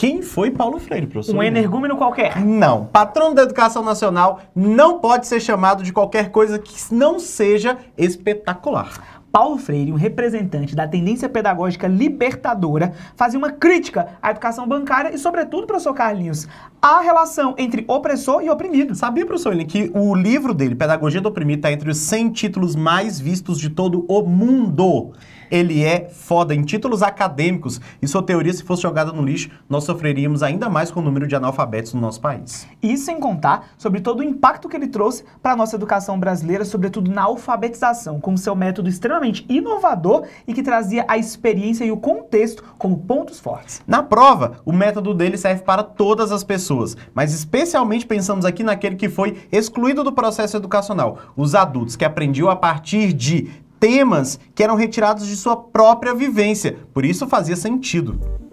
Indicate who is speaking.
Speaker 1: Quem foi Paulo Freire, professor? Um energúmeno qualquer. Não. Patrono da Educação Nacional não
Speaker 2: pode ser chamado de qualquer coisa que não seja espetacular. Paulo Freire, um representante da tendência pedagógica libertadora, fazia uma crítica à educação bancária e, sobretudo, professor Carlinhos, à relação entre opressor e oprimido. Sabia, professor, ele, que
Speaker 1: o livro dele, Pedagogia do Oprimido, está entre os 100 títulos mais vistos de todo o mundo ele é foda. Em títulos acadêmicos, e sua teoria, se fosse jogada no lixo, nós sofreríamos ainda mais com o número de analfabetos no nosso país.
Speaker 2: Isso sem contar sobre todo o impacto que ele trouxe para a nossa educação brasileira, sobretudo na alfabetização, com seu método extremamente extremamente inovador e que trazia a experiência e o contexto como pontos fortes. Na prova, o
Speaker 1: método dele serve para todas as pessoas, mas especialmente pensamos aqui naquele que foi excluído do processo educacional, os adultos que aprendiam a partir de temas que eram retirados de sua própria vivência. Por isso fazia sentido.